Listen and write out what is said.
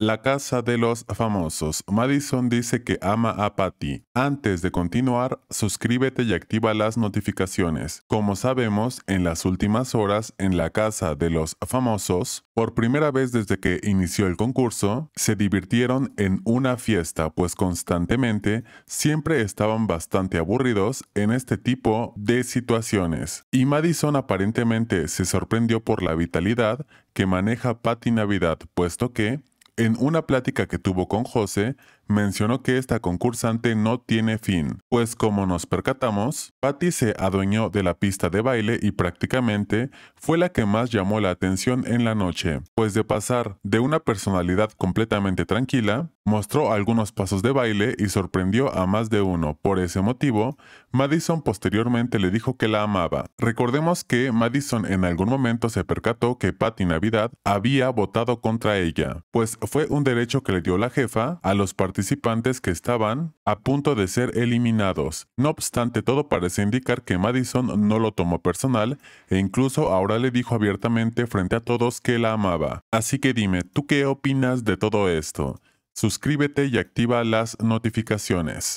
La casa de los famosos. Madison dice que ama a Patty. Antes de continuar, suscríbete y activa las notificaciones. Como sabemos, en las últimas horas, en la casa de los famosos, por primera vez desde que inició el concurso, se divirtieron en una fiesta, pues constantemente siempre estaban bastante aburridos en este tipo de situaciones. Y Madison aparentemente se sorprendió por la vitalidad que maneja Patty Navidad, puesto que en una plática que tuvo con José, mencionó que esta concursante no tiene fin, pues como nos percatamos, Patty se adueñó de la pista de baile y prácticamente fue la que más llamó la atención en la noche, pues de pasar de una personalidad completamente tranquila, mostró algunos pasos de baile y sorprendió a más de uno. Por ese motivo, Madison posteriormente le dijo que la amaba. Recordemos que Madison en algún momento se percató que Patty Navidad había votado contra ella, pues fue un derecho que le dio la jefa a los participantes participantes que estaban a punto de ser eliminados. No obstante, todo parece indicar que Madison no lo tomó personal e incluso ahora le dijo abiertamente frente a todos que la amaba. Así que dime, ¿tú qué opinas de todo esto? Suscríbete y activa las notificaciones.